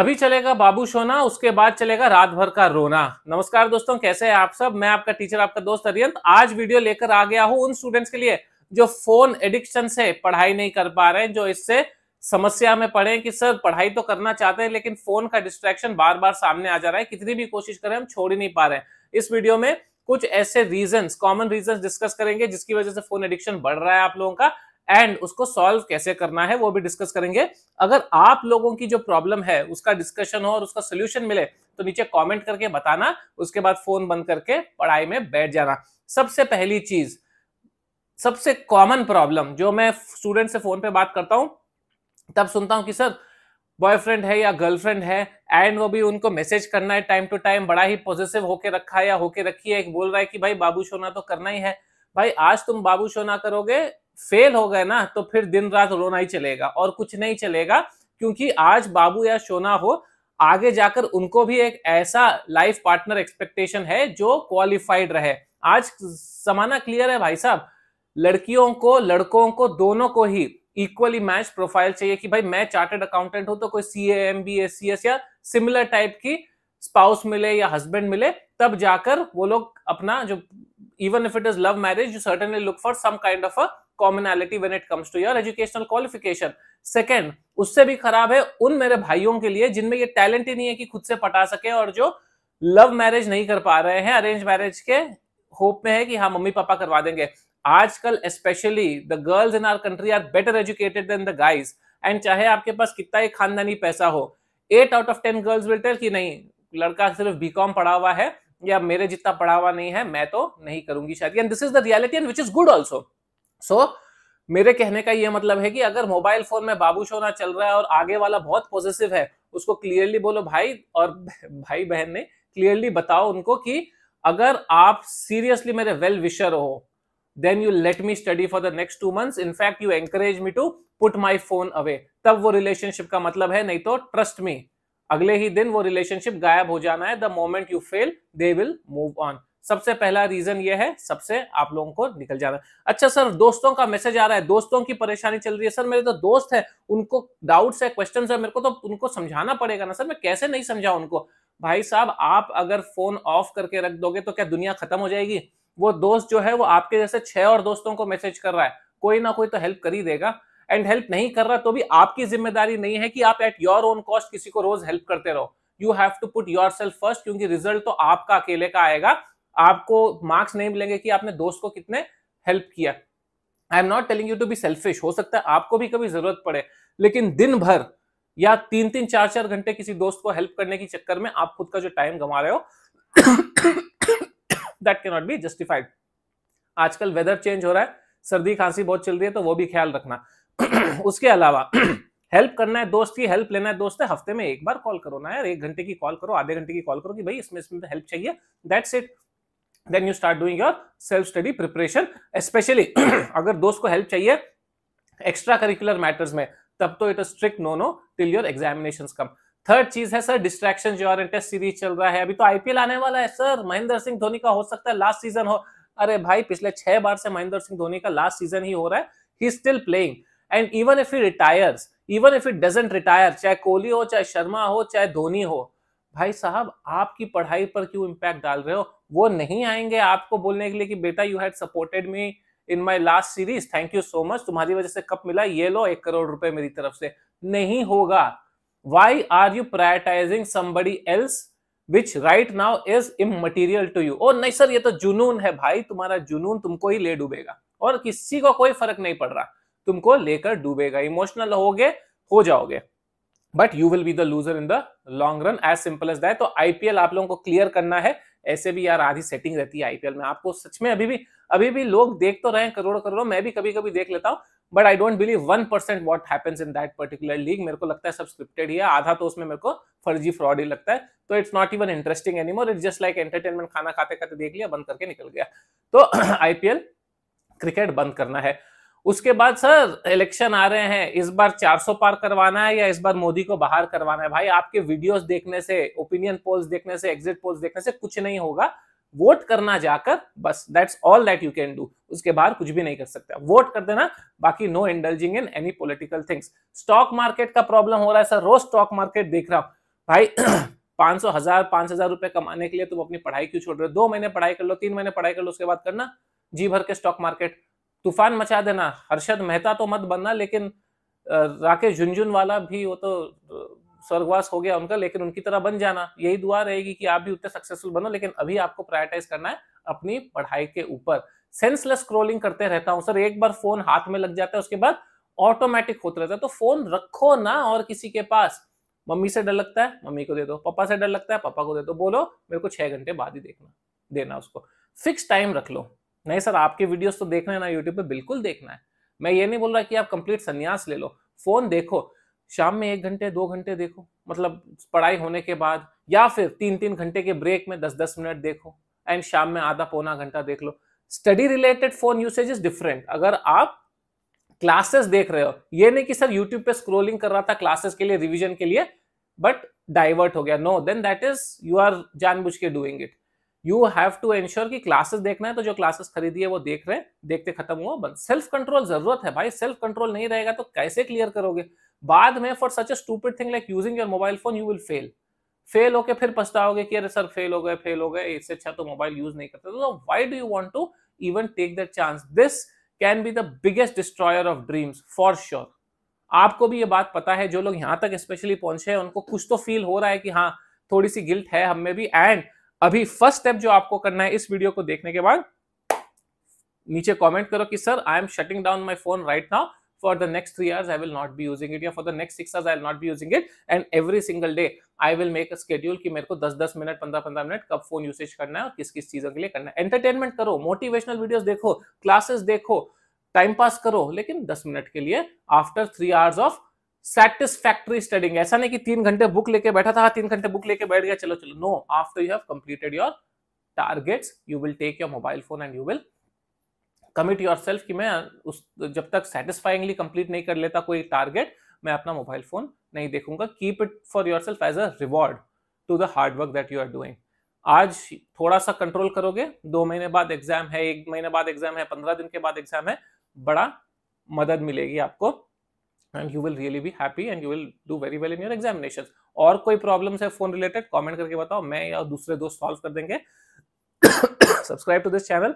अभी चलेगा बाबू सोना उसके बाद चलेगा रात भर का रोना नमस्कार दोस्तों कैसे हैं आप सब मैं आपका टीचर आपका दोस्त अरियंत आज वीडियो लेकर आ गया हूं उन स्टूडेंट्स के लिए जो फोन एडिक्शन से पढ़ाई नहीं कर पा रहे हैं जो इससे समस्या में पड़े कि सर पढ़ाई तो करना चाहते हैं लेकिन फोन का डिस्ट्रैक्शन बार बार सामने आ जा रहा है कितनी भी कोशिश करें हम छोड़ ही नहीं पा रहे हैं इस वीडियो में कुछ ऐसे रीजन कॉमन रीजन डिस्कस करेंगे जिसकी वजह से फोन एडिक्शन बढ़ रहा है आप लोगों का एंड उसको सॉल्व कैसे करना है वो भी डिस्कस करेंगे अगर आप लोगों की जो प्रॉब्लम है उसका डिस्कशन हो और उसका सोल्यूशन मिले तो नीचे कॉमेंट करके बताना उसके बाद फोन बंद करके पढ़ाई में बैठ जाना सबसे पहली चीज सबसे कॉमन प्रॉब्लम जो मैं स्टूडेंट से फोन पे बात करता हूं तब सुनता हूं कि सर बॉयफ्रेंड है या गर्लफ्रेंड है एंड वो भी उनको मैसेज करना है टाइम टू टाइम बड़ा ही पॉजिटिव होके रखा है या होके रखी है बोल रहा है कि भाई बाबू सोना तो करना ही है भाई आज तुम बाबू सोना करोगे फेल हो गए ना तो फिर दिन रात रोना ही चलेगा और कुछ नहीं चलेगा क्योंकि आज बाबू या सोना हो आगे जाकर उनको भी एक ऐसा लाइफ पार्टनर एक्सपेक्टेशन है जो क्वालिफाइड रहे आज समाना क्लियर है भाई साहब लड़कियों को लड़कों को दोनों को ही इक्वली मैच प्रोफाइल चाहिए कि भाई मैं चार्टर्ड अकाउंटेंट हूं तो कोई C M B S C S या सिमिलर टाइप की स्पाउस मिले या हस्बैंड मिले तब जाकर वो लोग अपना जो even if it is love marriage you certainly look for some kind of a commonality when it comes to your educational qualification second उससे भी खराब है उन मेरे भाइयों के लिए जिनमें ये टैलेंट ही नहीं है कि खुद से पटा सके और जो लव मैरिज नहीं कर पा रहे हैं अरेंज मैरिज के होप में है कि हाँ मम्मी पापा करवा देंगे आजकल specially the girls in our country are better educated than the guys and चाहे आपके पास कितना ही खानदानी पैसा हो eight out of ten girls will tell कि नहीं लड़का सिर्फ बीकॉम पढ़ा हुआ है या मेरे जितना पढ़ा हुआ नहीं है मैं तो नहीं करूंगी शादी and this is the reality and which is good also so so, मेरे कहने का ये मतलब है कि अगर मोबाइल फोन में बाबू शोना चल रहा है और आगे वाला बहुत पॉजिटिव है उसको क्लियरली बोलो भाई और भाई बहन ने क्लियरली बताओ उनको कि अगर आप सीरियसली मेरे वेल विशर हो then you let me study for the next two months in fact you encourage me to put my phone away तब वो रिलेशनशिप का मतलब है नहीं तो ट्रस्ट मी अगले ही दिन वो रिलेशनशिप गायब हो जाना है the moment you fail they will move on सबसे पहला रीजन ये है सबसे आप लोगों को निकल जाना अच्छा सर दोस्तों का मैसेज आ रहा है दोस्तों की परेशानी चल रही है सर मेरे तो दोस्त है उनको डाउट्स है क्वेश्चन है मेरे को तो उनको समझाना पड़ेगा ना सर मैं कैसे नहीं समझा उनको भाई साहब आप अगर फोन ऑफ करके रख दोगे तो क्या दुनिया खत्म हो जाएगी वो दोस्त जो है वो आपके जैसे छह और दोस्तों को मैसेज कर रहा है कोई ना कोई तो हेल्प कर ही देगा एंड हेल्प नहीं कर रहा तो भी आपकी जिम्मेदारी नहीं है कि आप एट योर ओन कॉस्ट किसी को रोज हेल्प करते रहो you have to put yourself first क्योंकि रिजल्ट तो आपका अकेले का आएगा आपको मार्क्स नहीं मिलेंगे कि आपने दोस्त को कितने हेल्प किया I am not telling you to be selfish हो सकता है आपको भी कभी जरूरत पड़े लेकिन दिन भर या तीन तीन चार चार घंटे किसी दोस्त को हेल्प करने के चक्कर में आप खुद का जो टाइम गंवा रहे हो that can not be justified आजकल वेदर चेंज हो रहा है सर्दी खांसी बहुत चल रही है तो वो भी ख्याल रखना उसके अलावा हेल्प करना है दोस्त की हेल्प लेना है दोस्त है हफ्ते में एक बार कॉल करो ना यार एक घंटे की कॉल करो आधे घंटे की कॉल करो कि भाई इसमें इसमें हेल्प चाहिए that's it then you start doing yourself study preparation specially अगर दोस्त को हेल्प चाहिए एक्स्ट्रा करिकुलर मैटर्स में तब तो it strict no no till your examination come third चीज है सर डिस्ट्रैक्शन जो टेस्ट सीरीज चल रहा है अभी तो आईपीएल आने वाला है सर महेंद्र सिंह धोनी का हो सकता है लास्ट सीजन हो अरे भाई पिछले छह बार से महेंद्र सिंह धोनी का लास्ट सीजन ही हो रहा है he still playing and even if he retires even if it doesn't retire चाहे कोहली हो चाहे शर्मा हो चाहे धोनी हो भाई साहब आपकी पढ़ाई पर क्यों इम्पैक्ट डाल रहे हो वो नहीं आएंगे आपको बोलने के लिए कि बेटा you had supported me in my last series thank you so much तुम्हारी वजह से कब मिला ये लो एक करोड़ रुपए मेरी तरफ से नहीं होगा why are you prioritizing somebody else which right now is immaterial to you और नहीं सर ये तो जुनून है भाई तुम्हारा जुनून तुमको ही ले डूबेगा और किसी को कोई फर्क नहीं पड़ रहा तुमको लेकर डूबेगा इमोशनल होगे हो जाओगे but you will be the loser in the long run as simple as that तो आईपीएल आप लोगों को क्लियर करना है ऐसे भी यार आधी सेटिंग रहती है आईपीएल में आपको सच में अभी भी अभी भी लोग देख तो रहे हैं करोड़ों करोड़ों मैं भी कभी कभी देख लेता हूँ but I don't believe one percent what happens in that particular league मेरे को लगता है सब स्क्रिप्टेड ही है आधा तो उसमें मेरे को फर्जी फ्रॉड ही लगता है तो it's not even interesting anymore it's just like entertainment खाना खाते खाते देख लिया बंद करके निकल गया तो आईपीएल क्रिकेट बंद करना है उसके बाद सर इलेक्शन आ रहे हैं इस बार 400 पार करवाना है या इस बार मोदी को बाहर करवाना है भाई आपके वीडियोस देखने से ओपिनियन पोल्स देखने से एग्जिट पोल्स देखने से कुछ नहीं होगा वोट करना जाकर बस that's all that you can do उसके बाहर कुछ भी नहीं कर सकते वोट कर देना बाकी no indulging in any political things stock market का प्रॉब्लम हो रहा है सर रोज स्टॉक मार्केट देख रहा हूं भाई पांच सौ हजार पांच हजार रुपए कमाने के लिए तुम अपनी पढ़ाई क्यों छोड़ रहे हो दो महीने पढ़ाई कर लो तीन महीने पढ़ाई कर लो उसके बाद करना जी भर के स्टॉक मार्केट तूफान मचा देना हर्षद मेहता तो मत बनना लेकिन राकेश झुंझुन वाला भी वो तो स्वर्गवास हो गया उनका लेकिन उनकी तरह बन जाना यही दुआ रहेगी कि आप भी उतने सक्सेसफुल बनो लेकिन अभी आपको प्रायोरिटाइज करना है अपनी पढ़ाई के ऊपर सेंसलेस स्क्रोलिंग करते रहता हूँ सर एक बार फोन हाथ में लग जाता है उसके बाद ऑटोमेटिक होता रहता है तो फोन रखो ना और किसी के पास मम्मी से डर लगता है मम्मी को दे दो पापा से डर लगता है पापा को दे दो बोलो मेरे को छह घंटे बाद ही देखना देना उसको फिक्स टाइम रख लो नहीं सर आपके वीडियोस तो देखना है ना यूट्यूब पे बिल्कुल देखना है मैं ये नहीं बोल रहा कि आप कंप्लीट संन्यास ले लो फोन देखो शाम में एक घंटे दो घंटे देखो मतलब पढ़ाई होने के बाद या फिर तीन तीन घंटे के ब्रेक में दस दस मिनट देखो एंड शाम में आधा पौना घंटा देख लो study related phone usage is different अगर आप क्लासेस देख रहे हो ये नहीं कि सर यूट्यूब पे स्क्रोलिंग कर रहा था क्लासेस के लिए रिविजन के लिए बट डाइवर्ट हो गया no then that is you are जानबूझ के doing it you have to ensure कि क्लासेस देखना है तो जो क्लासेस खरीदी है वो देख रहे हैं देखते खत्म हुआ बंद सेल्फ कंट्रोल जरूरत है भाई सेल्फ कंट्रोल नहीं रहेगा तो कैसे क्लियर करोगे बाद में for such a stupid thing like using your mobile phone you will fail fail होके फिर पछताओगे कि अरे सर फेल हो गए फेल हो गए इससे अच्छा तो मोबाइल यूज नहीं करते तो why do you want to even take the chance this can be the biggest destroyer of dreams for sure आपको भी ये बात पता है जो लोग यहां तक स्पेशली पहुंचे हैं उनको कुछ तो फील हो रहा है कि हाँ थोड़ी सी गिल्ट है हमें भी एंड अभी फर्स्ट स्टेप जो आपको करना है इस वीडियो को देखने के बाद नीचे कमेंट करो कि sir I am shutting down my phone right now for the next three hours I will not be using it या for the next six hours I not be using it and every single day I will make make a कि मेरे को 10-10 minute 15-15 minute कब phone usage करना है और किस किस चीजों के लिए करना है एंटरटेनमेंट करो मोटिवेशनल वीडियोस देखो क्लासेस देखो टाइम पास करो लेकिन 10 मिनट के लिए after three hours of satisfactory studying ऐसा नहीं कि तीन घंटे बुक लेके बैठा था हाँ, तीन घंटे बुक लेके बैठ गया चलो चलो no after you have completed your targets you will take your mobile phone and you will commit yourself कि मैं उस जब तक सेटिस्फाइंगली कंप्लीट नहीं कर लेता कोई टारगेट मैं अपना मोबाइल फोन नहीं देखूंगा keep it for yourself as a reward to the hard work that you are doing आज थोड़ा सा कंट्रोल करोगे दो महीने बाद एग्जाम है एक महीने बाद एग्जाम है पंद्रह दिन के बाद एग्जाम है बड़ा मदद मिलेगी आपको and you will really be happy and you will do very well in your examination और कोई प्रॉब्लम्स है फोन रिलेटेड कमेंट करके बताओ मैं या दूसरे दोस्त सॉल्व कर देंगे सब्सक्राइब टू दिस चैनल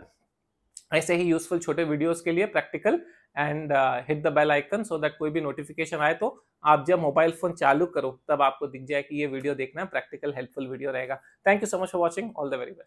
ऐसे ही यूजफुल छोटे वीडियोस के लिए practical and hit the bell icon so that कोई भी नोटिफिकेशन आए तो आप जब मोबाइल फोन चालू करो तब आपको दिख जाए कि ये वीडियो देखना प्रैक्टिकल हेल्पफुल वीडियो रहेगा thank you so much for watching all the very best